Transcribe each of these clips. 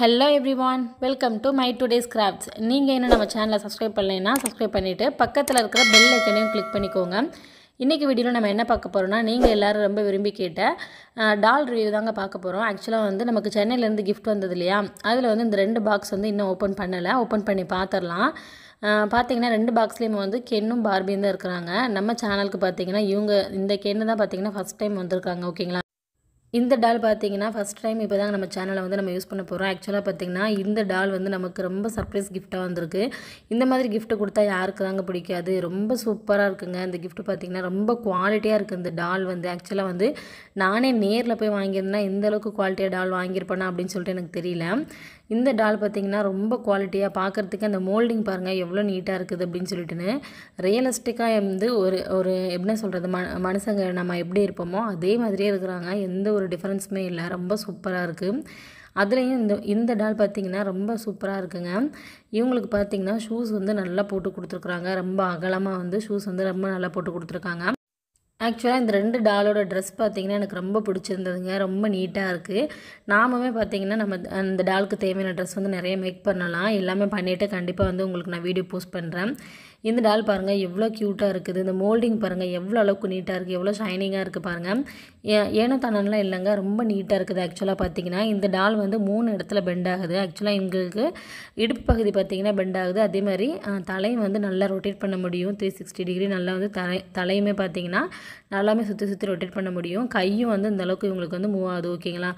hello everyone welcome to my today's crafts நீங்கள் இன்னும் நம்ம சேனலை சப்ஸ்கிரைப் பண்ணலைன்னா சப்ஸ்கிரைப் பண்ணிவிட்டு பக்கத்தில் இருக்கிற பெல் ஐக்கனையும் கிளிக் பண்ணிக்கோங்க இன்றைக்கி வீடியோவில் நம்ம என்ன பார்க்க போகிறோம்னா நீங்கள் எல்லோரும் ரொம்ப விரும்பி கேட்ட டால் ரிவ்யூ தாங்க பார்க்க போகிறோம் ஆக்சுவலாக வந்து நமக்கு சென்னையிலேருந்து கிஃப்ட் வந்தது இல்லையா அதில் வந்து இந்த ரெண்டு பாக்ஸ் வந்து இன்னும் ஓப்பன் பண்ணலை ஓப்பன் பண்ணி பார்த்துடலாம் பார்த்தீங்கன்னா ரெண்டு பாக்ஸ்லேயும் வந்து கென்னும் பார்பியும் தான் இருக்கிறாங்க நம்ம சேனலுக்கு பார்த்தீங்கன்னா இவங்க இந்த கென்னு தான் பார்த்தீங்கன்னா ஃபஸ்ட் டைம் வந்திருக்காங்க ஓகேங்களா இந்த டால் பார்த்தீங்கன்னா ஃபஸ்ட் டைம் இப்போ தான் நம்ம சேனலை வந்து நம்ம யூஸ் பண்ண போகிறோம் ஆக்சுவலாக பார்த்திங்கன்னா இந்த டால் வந்து நமக்கு ரொம்ப சர்ப்ரைஸ் கிஃப்ட்டாக வந்திருக்கு இந்த மாதிரி கிஃப்ட் கொடுத்தா யாருக்கு தாங்க பிடிக்காது ரொம்ப சூப்பராக இருக்குங்க இந்த கிஃப்ட் பார்த்திங்கன்னா ரொம்ப குவாலிட்டியாக இருக்குது இந்த டால் வந்து ஆக்சுவலாக வந்து நானே நேரில் போய் வாங்கியிருந்தேன் இந்த அளவுக்கு குவாலிட்டியாக டால் வாங்கியிருப்பேனா அப்படின்னு சொல்லிட்டு எனக்கு தெரியல இந்த டால் பார்த்திங்கன்னா ரொம்ப குவாலிட்டியாக பார்க்குறதுக்கு அந்த மோல்டிங் பாருங்கள் எவ்வளோ நீட்டாக இருக்குது அப்படின்னு சொல்லிட்டுன்னு ரியலிஸ்டிக்காக வந்து ஒரு ஒரு எப்படின்னு சொல்கிறது ம மனுஷங்க நம்ம எப்படி இருப்போமோ அதே மாதிரியே இருக்கிறாங்க எந்த ஒரு டிஃப்ரென்ஸுமே இல்லை ரொம்ப சூப்பராக இருக்குது அதுலேயும் இந்த இந்த டால் பார்த்திங்கன்னா ரொம்ப சூப்பராக இருக்குங்க இவங்களுக்கு பார்த்திங்கன்னா ஷூஸ் வந்து நல்லா போட்டு கொடுத்துருக்குறாங்க ரொம்ப அகலமாக வந்து ஷூஸ் வந்து ரொம்ப நல்லா போட்டு கொடுத்துருக்காங்க ஆக்சுவலாக இந்த ரெண்டு டாலோட ட்ரெஸ் பார்த்திங்கன்னா எனக்கு ரொம்ப பிடிச்சிருந்ததுங்க ரொம்ப நீட்டாக இருக்குது நாமுமே பார்த்திங்கன்னா நம்ம அந்த டாலுக்கு தேவையான ட்ரெஸ் வந்து நிறைய மேக் பண்ணலாம் எல்லாமே பண்ணிவிட்டு கண்டிப்பாக வந்து உங்களுக்கு நான் வீடியோ போஸ்ட் பண்ணுறேன் இந்த டால் பாருங்கள் எவ்வளோ க்யூட்டாக இருக்குது இந்த மோல்டிங் பாருங்கள் எவ்வளோ அளவுக்கு நீட்டாக இருக்குது எவ்வளோ ஷைனிங்காக இருக்குது பாருங்கள் ஏனோ தானெல்லாம் இல்லைங்க ரொம்ப நீட்டாக இருக்குது ஆக்சுவலாக பார்த்திங்கன்னா இந்த டால் வந்து மூணு இடத்துல பெண்ட் ஆகுது ஆக்சுவலாக எங்களுக்கு இடுப்பு பகுதி பார்த்திங்கன்னா பெண்ட் ஆகுது அதே மாதிரி தலையும் வந்து நல்லா ரொட்டேட் பண்ண முடியும் த்ரீ சிக்ஸ்டி டிகிரி நல்லா வந்து தலை தலையுமே பார்த்திங்கன்னா நல்லாமே சுற்றி சுற்றி ரொட்டேட் பண்ண முடியும் கையும் வந்து இந்தளவுக்கு இவங்களுக்கு வந்து மூவ் ஆகுது ஓகேங்களா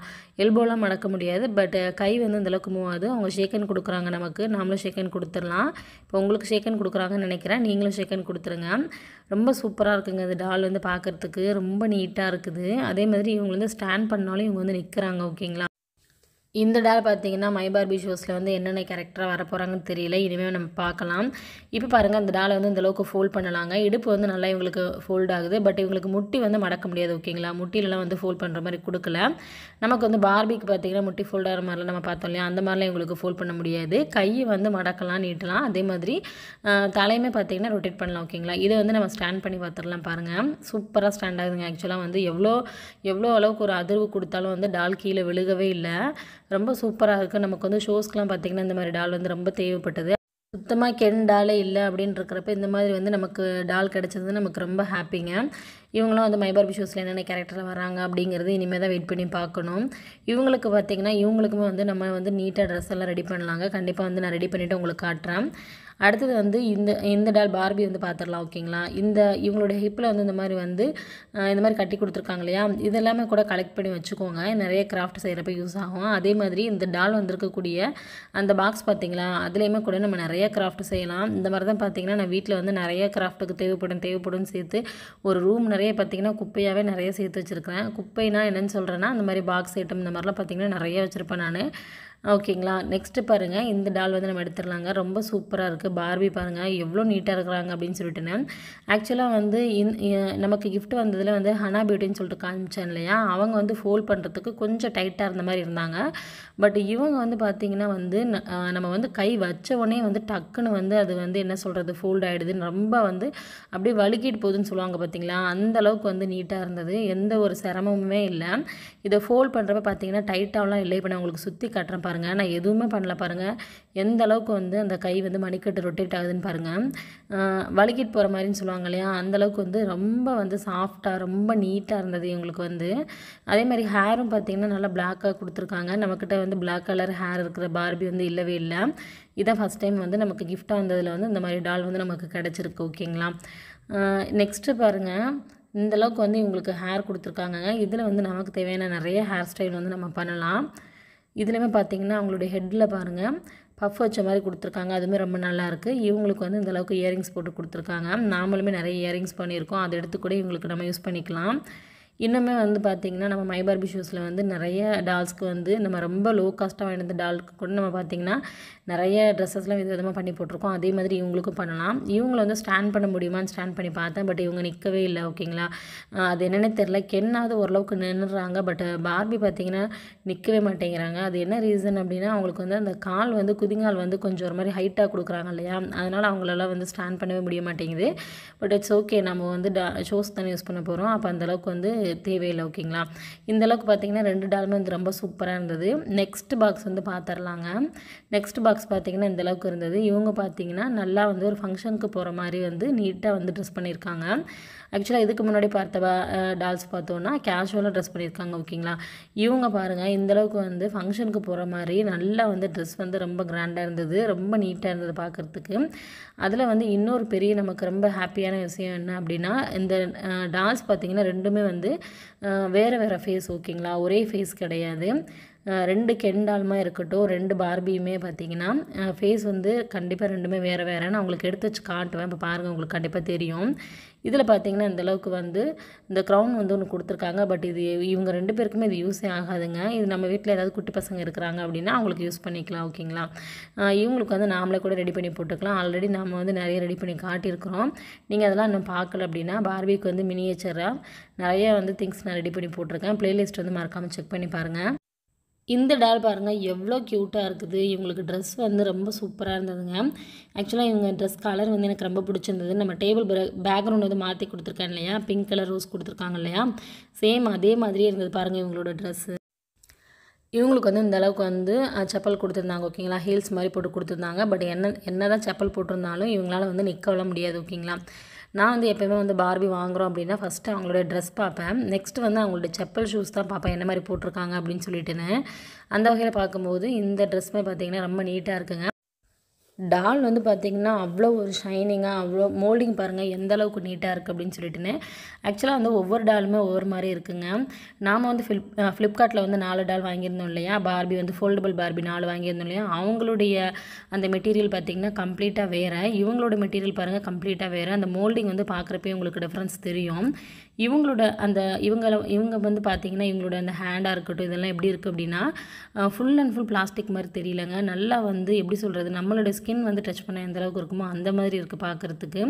எல்போலாம் மடக்க முடியாது பட் கை வந்து இந்தளவுக்கு மூவ் ஆகுது அவங்க ஷேக்கன் கொடுக்குறாங்க நமக்கு நாமளும் ஷேக்கன் கொடுத்துடலாம் இப்போ உங்களுக்கு ஷேக்கன் கொடுக்குறாங்கன்னு நினைக்கிறேன் நீங்களும் ஷேக்கன் கொடுத்துருங்க ரொம்ப சூப்பராக இருக்குங்க அது டால் வந்து பார்க்குறதுக்கு ரொம்ப நீட்டாக இருக்குது அதே மாதிரி இவங்க வந்து ஸ்டாண்ட் பண்ணாலும் இவங்க வந்து நிற்கிறாங்க ஓகேங்களா இந்த டால் பார்த்தீங்கன்னா மைபார்பி ஷோஸில் வந்து என்னென்ன கேரக்டராக வரப்போகிறாங்கன்னு தெரியல இனிமேல் நம்ம பார்க்கலாம் இப்போ பாருங்கள் அந்த டாலை வந்து இந்தளவுக்கு ஃபோல்ட் பண்ணலாங்க இடுப்பு வந்து நல்லா இவங்களுக்கு ஃபோல்ட் ஆகுது பட் இவங்களுக்கு முட்டி வந்து மடக்க முடியாது ஓகேங்களா முட்டிலெலாம் வந்து ஃபோல்ட் பண்ணுற மாதிரி கொடுக்கல நமக்கு வந்து பார்பிக்கு பார்த்தீங்கன்னா முட்டி ஃபோல்ட் ஆகிற மாதிரிலாம் நம்ம பார்த்தோம் இல்லையா அந்த மாதிரிலாம் இவங்களுக்கு ஃபோல்ட் பண்ண முடியாது கையை வந்து மடக்கலாம் நீட்டலாம் அதே மாதிரி தலையுமே பார்த்தீங்கன்னா ரொட்டேட் பண்ணலாம் ஓகேங்களா இதை வந்து நம்ம ஸ்டாண்ட் பண்ணி பார்த்துடலாம் பாருங்கள் சூப்பராக ஸ்டாண்ட் ஆகுதுங்க ஆக்சுவலாக வந்து எவ்வளோ எவ்வளோ அளவுக்கு ஒரு அதிர்வு கொடுத்தாலும் வந்து டால் கீழே விழுகவே இல்லை ரொம்ப சூப்பராக இருக்குது நமக்கு வந்து ஷோஸ்க்கெலாம் பார்த்திங்கன்னா இந்த மாதிரி டால் வந்து ரொம்ப தேவைப்பட்டது சுத்தமாக டாலே இல்லை அப்படின்னு இருக்கிறப்ப இந்த மாதிரி வந்து நமக்கு டால் கிடச்சது நமக்கு ரொம்ப ஹாப்பிங்க இவங்களும் வந்து மைபார்பி ஷோஸில் என்னென்ன கேரக்டரில் வராங்க அப்படிங்கிறது இனிமேல் தான் வெயிட் பண்ணி பார்க்கணும் இவங்களுக்கு பார்த்திங்கன்னா இவங்களுக்குமே வந்து நம்ம வந்து நீட்டாக ட்ரெஸ் எல்லாம் ரெடி பண்ணலாங்க கண்டிப்பாக வந்து நான் ரெடி பண்ணிவிட்டு உங்களுக்கு காட்டுறேன் அடுத்தது வந்து இந்த இந்த டால் பார்பி வந்து பார்த்துடலாம் ஓகேங்களா இந்த இவங்களுடைய ஹிப்பில் வந்து இந்த மாதிரி வந்து இந்த மாதிரி கட்டி கொடுத்துருக்காங்க இல்லையா இதெல்லாமே கூட கலெக்ட் பண்ணி வச்சுக்கோங்க நிறைய கிராஃப்ட் செய்கிறப்ப யூஸ் ஆகும் அதே மாதிரி இந்த டால் வந்திருக்கக்கூடிய அந்த பாக்ஸ் பார்த்திங்களா அதுலேயுமே கூட நம்ம நிறைய கிராஃப்ட் செய்யலாம் இந்த மாதிரி தான் பார்த்திங்கன்னா நான் வீட்டில் வந்து நிறைய கிராஃப்ட்டுக்கு தேவைப்படும் தேவைப்படும் சேர்த்து ஒரு ரூம் நிறைய பார்த்திங்கன்னா குப்பையாகவே நிறைய சேர்த்து வச்சுருக்கேன் குப்பைனா என்னென்னு சொல்கிறேன்னா அந்த மாதிரி பாக்ஸ் ஐட்டம் இந்த மாதிரிலாம் பார்த்திங்கன்னா நிறைய வச்சுருப்பேன் நான் ஓகேங்களா நெக்ஸ்ட்டு பாருங்கள் இந்த டால் வந்து நம்ம எடுத்துடலாங்க ரொம்ப சூப்பராக இருக்குது பார்பி பாருங்கள் எவ்வளோ நீட்டாக இருக்கிறாங்க அப்படின்னு சொல்லிட்டு நான் ஆக்சுவலாக வந்து இந் நமக்கு கிஃப்ட் வந்ததில் வந்து ஹனா பியூட்டின்னு சொல்லிட்டு காமிச்சேன் இல்லையா அவங்க வந்து ஃபோல்ட் பண்ணுறதுக்கு கொஞ்சம் டைட்டாக இருந்த மாதிரி இருந்தாங்க பட் இவங்க வந்து பார்த்திங்கன்னா வந்து நம்ம வந்து கை வச்ச உடனே வந்து டக்குன்னு வந்து அது வந்து என்ன சொல்கிறது ஃபோல்ட் ஆகிடுது ரொம்ப வந்து அப்படியே வலுக்கிட்டு போகுதுன்னு சொல்லுவாங்க பார்த்தீங்களா அந்த அளவுக்கு வந்து நீட்டாக இருந்தது எந்த ஒரு சிரமமுமே இல்லை இதை ஃபோல்ட் பண்ணுறப்ப பார்த்தீங்கன்னா டைட்டாகலாம் இல்லை இப்போ நான் உங்களுக்கு சுற்றி கட்டுறேன் பாருங்கள் நான் எதுவுமே பண்ணல பாருங்கள் எந்த அளவுக்கு வந்து அந்த கை வந்து மணிக்கட்டு ரொட்டேட் ஆகுதுன்னு பாருங்கள் வலிக்கிட்டு போகிற மாதிரின்னு சொல்லுவாங்க இல்லையா அந்தளவுக்கு வந்து ரொம்ப வந்து சாஃப்டாக ரொம்ப நீட்டாக இருந்தது எங்களுக்கு வந்து அதே மாதிரி ஹேரும் பார்த்திங்கன்னா நல்லா பிளாக்காக கொடுத்துருக்காங்க நம்மக்கிட்ட வந்து பிளாக் கலர் ஹேர் இருக்கிற பார்பி வந்து இல்லவே இல்லை இதான் ஃபஸ்ட் டைம் வந்து நமக்கு கிஃப்டாக வந்ததில் வந்து இந்த மாதிரி டால் வந்து நமக்கு கிடச்சிருக்கு ஓகேங்களா நெக்ஸ்ட்டு பாருங்கள் இந்தளவுக்கு வந்து இவங்களுக்கு ஹேர் கொடுத்துருக்காங்க இதில் வந்து நமக்கு தேவையான நிறைய ஹேர் ஸ்டைல் வந்து நம்ம பண்ணலாம் இதுலேயுமே பார்த்தீங்கன்னா அவங்களுடைய ஹெட்டில் பாருங்கள் பஃப் வச்ச மாதிரி கொடுத்துருக்காங்க அதுவுமே ரொம்ப நல்லாயிருக்கு இவங்களுக்கு வந்து இந்தளவுக்கு இயரிங்ஸ் போட்டு கொடுத்துருக்காங்க நாமளுமே நிறைய இயரிங்ஸ் பண்ணியிருக்கோம் அதை எடுத்து கூட இவங்களுக்கு நம்ம யூஸ் பண்ணிக்கலாம் இன்னுமே வந்து பார்த்திங்கன்னா நம்ம மைபார்பி ஷூஸில் வந்து நிறைய டால்ஸ்க்கு வந்து நம்ம ரொம்ப லோ காஸ்ட்டாக வாங்கினது டால்க்கு கூட நம்ம பார்த்திங்கன்னா நிறைய ட்ரெஸ்ஸஸ்லாம் வித விதமாக பண்ணி போட்டிருக்கோம் அதே மாதிரி இவங்களுக்கும் பண்ணலாம் இவங்களை வந்து ஸ்டாண்ட் பண்ண முடியுமான்னு ஸ்டாண்ட் பண்ணி பார்த்தேன் பட் இவங்க நிற்கவே இல்லை ஓகேங்களா அது என்னென்னு தெரில கென்னாவது ஓரளவுக்கு நின்றுறாங்க பட் பார்பி பார்த்திங்கன்னா நிற்கவே மாட்டேங்கிறாங்க அது என்ன ரீசன் அப்படின்னா அவங்களுக்கு வந்து அந்த கால் வந்து குதிங்கால் வந்து கொஞ்சம் ஒரு மாதிரி ஹைட்டாக கொடுக்குறாங்க இல்லையா அதனால் அவங்களால வந்து ஸ்டாண்ட் பண்ணவே முடிய மாட்டேங்குது பட் இட்ஸ் ஓகே நம்ம வந்து டா ஷோஸ் தானே யூஸ் பண்ண போகிறோம் அப்போ அந்தளவுக்கு வந்து தேவையில்லை ஓகேங்களா இந்தளவுக்கு பார்த்தீங்கன்னா ரெண்டு டாலுமே வந்து ரொம்ப சூப்பராக இருந்தது நெக்ஸ்ட் பாக்ஸ் வந்து பார்த்துடலாங்க நெக்ஸ்ட் பாக்ஸ் பார்த்திங்கன்னா இந்தளவுக்கு இருந்தது இவங்க பார்த்தீங்கன்னா நல்லா வந்து ஒரு ஃபங்க்ஷனுக்கு போகிற மாதிரி வந்து நீட்டாக வந்து ட்ரெஸ் பண்ணியிருக்காங்க ஆக்சுவலாக இதுக்கு முன்னாடி பார்த்த டால்ஸ் பார்த்தோன்னா கேஷுவலாக ட்ரெஸ் பண்ணியிருக்காங்க ஓகேங்களா இவங்க பாருங்கள் இந்தளவுக்கு வந்து ஃபங்க்ஷனுக்கு போகிற மாதிரி நல்லா வந்து ட்ரெஸ் வந்து ரொம்ப கிராண்டாக இருந்தது ரொம்ப நீட்டாக இருந்தது பார்க்குறதுக்கு அதில் வந்து இன்னொரு பெரிய நமக்கு ரொம்ப ஹாப்பியான விஷயம் என்ன அப்படின்னா இந்த டால்ஸ் பார்த்திங்கன்னா ரெண்டுமே வந்து வேறு வேறு ஃபேஸ் ஓகேங்களா ஒரே ஃபேஸ் கிடையாது ரெண்டு கெண்டாலுமா இருக்கட்டும் ரெண்டு பார்பியுமே பார்த்தீங்கன்னா ஃபேஸ் வந்து கண்டிப்பாக ரெண்டுமே வேறு வேறு நான் உங்களுக்கு எடுத்து வச்சு காட்டுவேன் இப்போ பாருங்கள் உங்களுக்கு கண்டிப்பாக தெரியும் இதில் பார்த்தீங்கன்னா இந்தளவுக்கு வந்து இந்த க்ரௌன் வந்து ஒன்று கொடுத்துருக்காங்க பட் இது இவங்க ரெண்டு பேருக்குமே இது யூஸே ஆகாதுங்க இது நம்ம வீட்டில் ஏதாவது குட்டி பசங்க இருக்கிறாங்க அப்படின்னா அவங்களுக்கு யூஸ் பண்ணிக்கலாம் ஓகேங்களா இவங்களுக்கு வந்து நாமளே கூட ரெடி பண்ணி போட்டுக்கலாம் ஆல்ரெடி நம்ம வந்து நிறைய ரெடி பண்ணி காட்டியிருக்கிறோம் நீங்கள் அதெல்லாம் இன்னும் பார்க்கல அப்படின்னா பார்பிக்கு வந்து மினியேச்சராக நிறைய வந்து திங்ஸ் நான் ரெடி பண்ணி போட்டிருக்கேன் ப்ளேலிஸ்ட் வந்து மறக்காமல் செக் பண்ணி பாருங்கள் இந்த டால் பாருங்கள் எவ்வளோ க்யூட்டாக இருக்குது இவங்களுக்கு ட்ரெஸ் வந்து ரொம்ப சூப்பராக இருந்ததுங்க ஆக்சுவலாக இவங்க ட்ரெஸ் கலர் வந்து எனக்கு ரொம்ப பிடிச்சிருந்தது நம்ம டேபிள் பேக்ரவுண்ட் வந்து மாற்றி கொடுத்துருக்கேன் இல்லையா பிங்க் கலர் ரோஸ் கொடுத்துருக்காங்க இல்லையா சேம் அதே மாதிரியே இருந்தது பாருங்கள் இவங்களோட ட்ரெஸ்ஸு இவங்களுக்கு வந்து இந்த அளவுக்கு வந்து செப்பல் கொடுத்துருந்தாங்க ஓகேங்களா ஹீல்ஸ் மாதிரி போட்டு கொடுத்துருந்தாங்க பட் என்ன என்ன தான் செப்பல் போட்டிருந்தாலும் இவங்களால வந்து நிற்கவெல்லாம் முடியாது ஓகேங்களா நான் வந்து எப்பயுமே வந்து பார்பி வாங்குகிறோம் அப்படின்னா ஃபஸ்ட்டு அவங்களோட ட்ரெஸ் பார்ப்பேன் நெக்ஸ்ட் வந்து அவங்களோட செப்பல் ஷூஸ் தான் பார்ப்பேன் என்ன மாதிரி போட்டிருக்காங்க அப்படின்னு சொல்லிட்டுன்னு அந்த வகையில் பார்க்கும்போது இந்த ட்ரெஸ்மே பார்த்திங்கன்னா ரொம்ப நீட்டாக இருக்குங்க டால் வந்து பார்த்திங்கன்னா அவ்வளோ ஒரு ஷைனிங்காக அவ்வளோ மோல்டிங் பாருங்கள் எந்த அளவுக்கு நீட்டாக இருக்குது அப்படின்னு சொல்லிட்டுன்னு ஆக்சுவலாக வந்து ஒவ்வொரு டாலுமே ஒவ்வொரு மாதிரி இருக்குங்க நாம் வந்து ஃபிளிப் ஃப்ளிப்கார்ட்டில் வந்து நாலு டால் வாங்கியிருந்தோம் இல்லையா பார்பி வந்து ஃபோல்டபுள் பார்பி நாலு வாங்கியிருந்தோம் இல்லையா அவங்களுடைய அந்த மெட்டீரியல் பார்த்திங்கன்னா கம்ப்ளீட்டாக வேறு இவங்களோட மெட்டீரியல் பாருங்கள் கம்ப்ளீட்டாக வேறு அந்த மோல்டிங் வந்து பார்க்குறப்பே உங்களுக்கு டிஃப்ரென்ஸ் தெரியும் இவங்களோட அந்த இவங்கள இவங்க வந்து பார்த்திங்கன்னா இவங்களோட அந்த ஹேண்டாக இருக்கட்டும் இதெல்லாம் எப்படி இருக்குது அப்படின்னா ஃபுல் அண்ட் ஃபுல் பிளாஸ்டிக் மாதிரி தெரியலங்க நல்லா வந்து எப்படி சொல்கிறது நம்மளோட ஸ்கின் வந்து டச் பண்ண எந்த அளவுக்கு இருக்குமோ அந்த மாதிரி இருக்குது பார்க்குறதுக்கு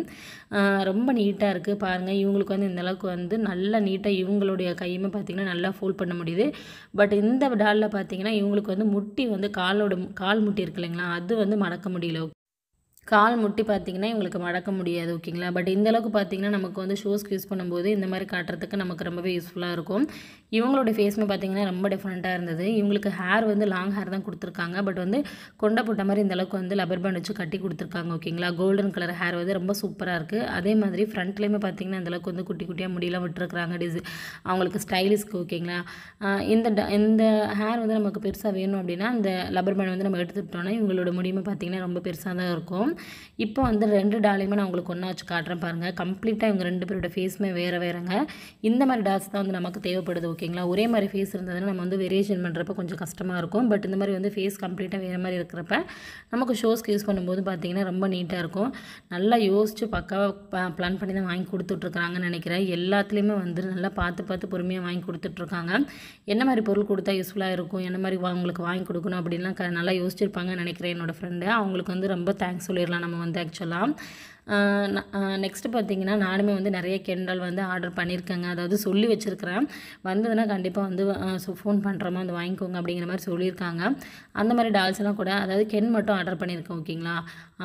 ரொம்ப நீட்டாக இருக்குது பாருங்கள் இவங்களுக்கு வந்து இந்தளவுக்கு வந்து நல்லா நீட்டாக இவங்களுடைய கையுமே பார்த்திங்கன்னா நல்லா ஃபோல்ட் பண்ண முடியுது பட் இந்த டாலில் பார்த்திங்கன்னா இவங்களுக்கு வந்து முட்டி வந்து காலோட கால் முட்டி இருக்கு இல்லைங்களா அது வந்து மறக்க முடியல கால் முட்டி பார்த்திங்கன்னா இவங்களுக்கு மடக்க முடியாது ஓகேங்களா பட் இந்தளவுக்கு பார்த்திங்கன்னா நமக்கு வந்து ஷூஸ்க்கு யூஸ் பண்ணும்போது இந்த மாதிரி காட்டுறதுக்கு நமக்கு ரொம்பவே யூஸ்ஃபுல்லாக இருக்கும் இவங்களோட ஃபேஸ்மே பார்த்திங்கன்னா ரொம்ப டிஃப்ரெண்ட்டாக இருந்தது இவங்களுக்கு ஹேர் வந்து லாங் ஹேர் தான் கொடுத்துருக்காங்க பட் வந்து கொண்டை போட்ட மாதிரி இந்தளவுக்கு வந்து லப்பர் பேண்ட் வச்சு கட்டி கொடுத்துருக்காங்க ஓகேங்களா கோல்டன் கலர் ஹேர் வந்து ரொம்ப சூப்பராக இருக்குது அதே மாதிரி ஃப்ரண்ட்லேயுமே பார்த்திங்கன்னா இந்தளவுக்கு வந்து குட்டி குட்டியாக முடியெல்லாம் விட்டுருக்குறாங்க டிஸ் அவங்களுக்கு ஸ்டைலிஷ்க்கு ஓகேங்களா இந்த இந்த ஹேர் வந்து நமக்கு பெருசாக வேணும் அப்படின்னா அந்த லப்பர் பேண்ட் வந்து நம்ம எடுத்துக்கிட்டோன்னா இவங்களோட முடியுமே பார்த்திங்கன்னா ரொம்ப பெருசாக தான் இருக்கும் இப்போ வந்து ரெண்டு டாலையுமே நான் உங்களுக்கு ஒன்றா வச்சு காட்டுறேன் பாருங்கள் கம்ப்ளீட்டாக இவங்க ரெண்டு பேரோட ஃபேஸுமே வேறு வேறுங்க இந்த மாதிரி டால்ஸ் தான் வந்து நமக்கு தேவைப்படுது ஓகேங்களா ஒரே மாதிரி ஃபேஸ் இருந்ததுன்னா நம்ம வந்து வேரியேஷன் பண்ணுறப்ப கொஞ்சம் கஷ்டமாக இருக்கும் பட் இந்த மாதிரி வந்து ஃபேஸ் கம்ப்ளீட்டாக வேறு மாதிரி இருக்கிறப்ப நமக்கு ஷோஸ்க்கு யூஸ் பண்ணும்போது பார்த்திங்கன்னா ரொம்ப நீட்டாக இருக்கும் நல்லா யோசித்து பக்காவாக பிளான் பண்ணி தான் வாங்கி கொடுத்துட்ருக்குறாங்கன்னு நினைக்கிறேன் எல்லாத்துலேயுமே வந்து நல்லா பார்த்து பார்த்து பொறுமையாக வாங்கி கொடுத்துட்ருக்காங்க என்ன மாதிரி பொருள் கொடுத்தா யூஸ்ஃபுல்லாக இருக்கும் என்ன மாதிரி உங்களுக்கு வாங்கி கொடுக்கணும் அப்படின்லாம் நல்லா யோசிச்சிருப்பாங்க நினைக்கிறேன் என்னோடய ஃப்ரெண்டு அவங்களுக்கு வந்து ரொம்ப தேங்க்ஸ் சொல்லி சொல்லிடலாம் நம்ம வந்து ஆக்சுவலாக நெக்ஸ்ட்டு பார்த்தீங்கன்னா நானுமே வந்து நிறைய கெண்டல் வந்து ஆர்டர் பண்ணியிருக்கேங்க அதாவது சொல்லி வச்சுருக்கிறேன் வந்ததுன்னா கண்டிப்பாக வந்து ஃபோன் பண்ணுறோமா வந்து வாங்கிக்கோங்க அப்படிங்கிற மாதிரி சொல்லியிருக்காங்க அந்த மாதிரி டால்ஸ் எல்லாம் கூட அதாவது கென் மட்டும் ஆர்டர் பண்ணியிருக்கேன் ஓகேங்களா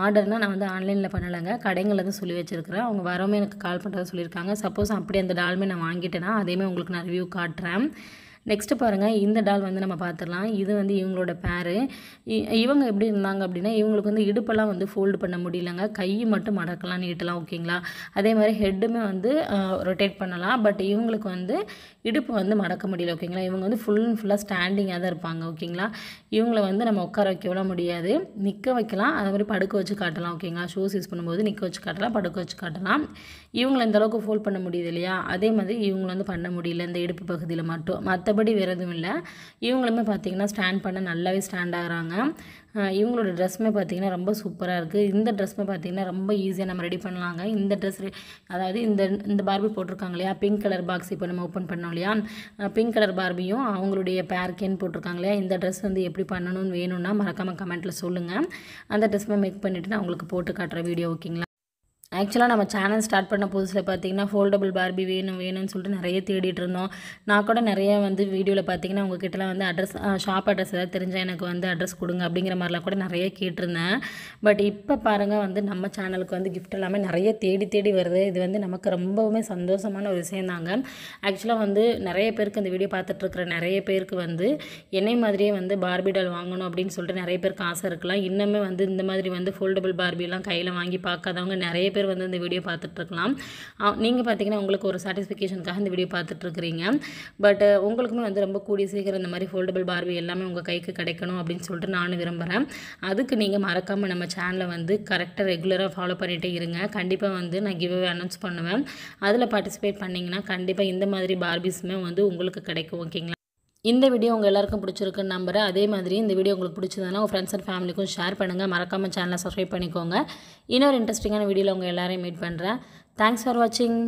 ஆர்டர்னால் நான் வந்து ஆன்லைனில் பண்ணலைங்க கடைங்களில் தான் சொல்லி வச்சுருக்கிறேன் அவங்க வரவுமே எனக்கு கால் பண்ணுறதா சொல்லியிருக்காங்க சப்போஸ் அப்படி அந்த டால்மே நான் வாங்கிட்டேன்னா அதையுமே உங்களுக்கு நான் ரிவ்யூ காட்டுறேன் நெக்ஸ்ட்டு பாருங்கள் இந்த டால் வந்து நம்ம பார்த்துடலாம் இது வந்து இவங்களோட பேரு இவங்க எப்படி இருந்தாங்க அப்படின்னா இவங்களுக்கு வந்து இடுப்பெல்லாம் வந்து ஃபோல்டு பண்ண முடியலங்க கை மட்டும் மடக்கலாம் நீட்டலாம் ஓகேங்களா அதே மாதிரி ஹெட்டுமே வந்து ரொட்டேட் பண்ணலாம் பட் இவங்களுக்கு வந்து இடுப்பு வந்து மடக்க முடியல ஓகேங்களா இவங்க வந்து ஃபுல் அண்ட் ஃபுல்லாக ஸ்டாண்டிங்காக தான் இருப்பாங்க ஓகேங்களா இவங்கள வந்து நம்ம உட்கார விட முடியாது நிற்க வைக்கலாம் அதே மாதிரி படுக்க வச்சு காட்டலாம் ஓகேங்களா ஷூஸ் யூஸ் பண்ணும்போது நிற்க வச்சு காட்டலாம் படுக்க வச்சு காட்டலாம் இவங்களை இந்தளவுக்கு ஃபோல்ட் பண்ண முடியுது இல்லையா அதே மாதிரி இவங்களை வந்து பண்ண முடியல இந்த இடுப்பு பகுதியில் மட்டும் மற்ற மற்றபடி வேறு எதுவும் இல்லை இவங்களுமே பார்த்திங்கன்னா ஸ்டாண்ட் பண்ண நல்லாவே ஸ்டாண்ட் ஆகிறாங்க இவங்களோட ட்ரெஸ்ஸுமே பார்த்திங்கன்னா ரொம்ப சூப்பராக இருக்குது இந்த ட்ரெஸ்ஸுமே பார்த்திங்கன்னா ரொம்ப ஈஸியாக நம்ம ரெடி பண்ணலாங்க இந்த ட்ரெஸ் அதாவது இந்த இந்த பார்பி போட்டிருக்காங்க இல்லையா பிங்க் கலர் பாக்ஸ் இப்போ நம்ம ஓப்பன் பண்ணோம் இல்லையா பிங்க் கலர் பார்பியும் அவங்களுடைய பேர்கேன்னு போட்டிருக்காங்க இல்லையா இந்த ட்ரெஸ் வந்து எப்படி பண்ணணும்னு வேணும்னா மறக்காமல் கமெண்ட்டில் சொல்லுங்கள் அந்த ட்ரெஸ்ஸுமே மேக் பண்ணிவிட்டு நான் உங்களுக்கு போட்டு காட்டுற வீடியோ ஓகேங்களா ஆக்சுவலாக நம்ம சேனல் ஸ்டார்ட் பண்ண புதுசில் பார்த்தீங்கன்னா ஃபோல்டபுள் பார்பி வேணும் வேணும்னு சொல்லிட்டு நிறைய தேடிட்டு இருந்தோம் நான் கூட நிறைய வந்து வீடியோவில் பார்த்தீங்கன்னா உங்ககிட்டலாம் வந்து அட்ரஸ் ஷாப் அட்ரஸ் ஏதாவது தெரிஞ்சால் எனக்கு வந்து அட்ரஸ் கொடுங்க அப்படிங்கிற மாதிரிலாம் கூட நிறைய கேட்டிருந்தேன் பட் இப்போ பாருங்கள் வந்து நம்ம சேனலுக்கு வந்து கிஃப்ட் எல்லாமே நிறைய தேடி தேடி வருது இது வந்து நமக்கு ரொம்பவுமே சந்தோஷமான ஒரு விஷயம் தாங்க ஆக்சுவலாக வந்து நிறைய பேருக்கு இந்த வீடியோ பார்த்துட்ருக்குற நிறைய பேருக்கு வந்து என்னை மாதிரியே வந்து பார்பி டால் வாங்கணும் அப்படின்னு சொல்லிட்டு நிறைய பேருக்கு ஆசை இருக்கலாம் இன்னுமே வந்து இந்த மாதிரி வந்து ஃபோல்டபுள் பார்பிலாம் கையில் வாங்கி பார்க்காதவங்க நிறைய பேர் பேர் வந்து இந்த வீடியோ பார்த்துட்ருக்கலாம் நீங்கள் பார்த்தீங்கன்னா உங்களுக்கு ஒரு சாட்டிஸ்ஃபிகேஷனுக்காக இந்த வீடியோ பார்த்துட்ருக்குறீங்க பட் உங்களுக்குமே வந்து ரொம்ப கூடிய சீக்கிரம் இந்த மாதிரி ஃபோல்டபுள் பார்வி எல்லாமே உங்கள் கைக்கு கிடைக்கணும் அப்படின்னு சொல்லிட்டு நானும் விரும்புகிறேன் அதுக்கு நீங்கள் மறக்காமல் நம்ம சேனலை வந்து கரெக்டாக ரெகுலராக ஃபாலோ பண்ணிகிட்டே இருங்க கண்டிப்பாக வந்து நான் கிவ் அவே அனௌன்ஸ் பண்ணுவேன் அதில் பார்ட்டிசிபேட் பண்ணிங்கன்னா கண்டிப்பாக இந்த மாதிரி பார்பிஸுமே வந்து உங்களுக்கு கிடைக்கும் ஓகேங்களா இந்த வீடியோ உங்கள் எல்லாருக்கும் பிடிச்சிருக்குன்னு நம்புகிறேன் அதே மாதிரி இந்த வீடியோ உங்களுக்கு பிடிச்சதுன்னா உங்கள் ஃப்ரெண்ட்ஸ் அண்ட் ஃபேமிலிக்கும் ஷேர் பண்ணுங்கள் மறக்காமல் சேனலை சப்ஸ்கிரைப் பண்ணிக்கோங்க இன்னொரு இன்ட்ரெஸ்டிங்கான வீடியோவில் உங்கள் எல்லாரையும் மீட் பண்ணுறேன் தேங்க்ஸ் ஃபார் வாட்சிங்